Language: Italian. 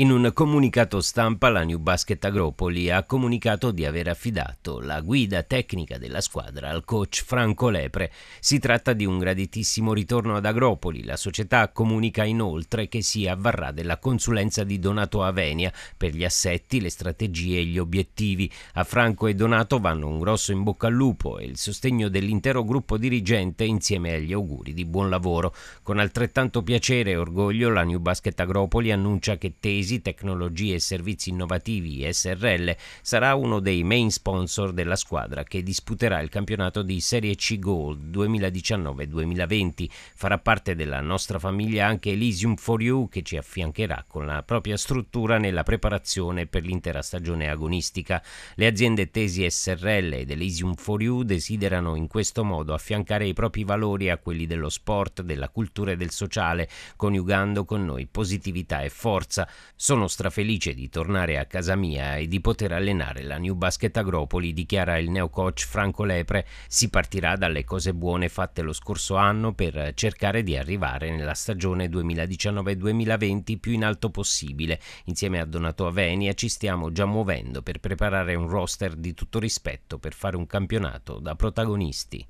In un comunicato stampa la New Basket Agropoli ha comunicato di aver affidato la guida tecnica della squadra al coach Franco Lepre. Si tratta di un graditissimo ritorno ad Agropoli. La società comunica inoltre che si avvarrà della consulenza di Donato Avenia per gli assetti, le strategie e gli obiettivi. A Franco e Donato vanno un grosso in bocca al lupo e il sostegno dell'intero gruppo dirigente insieme agli auguri di buon lavoro. Con altrettanto piacere e orgoglio la New Basket Agropoli annuncia che Tesi Assisi Tecnologie e Servizi Innovativi SRL sarà uno dei main sponsor della squadra che disputerà il campionato di Serie C Gold 2019-2020. Farà parte della nostra famiglia anche Elysium for You che ci affiancherà con la propria struttura nella preparazione per l'intera stagione agonistica. Le aziende Tesi SRL ed Elysium for You desiderano in questo modo affiancare i propri valori a quelli dello sport, della cultura e del sociale, coniugando con noi positività e forza. Sono strafelice di tornare a casa mia e di poter allenare la New Basket Agropoli, dichiara il neo coach Franco Lepre. Si partirà dalle cose buone fatte lo scorso anno per cercare di arrivare nella stagione 2019-2020 più in alto possibile. Insieme a Donato Avenia ci stiamo già muovendo per preparare un roster di tutto rispetto per fare un campionato da protagonisti.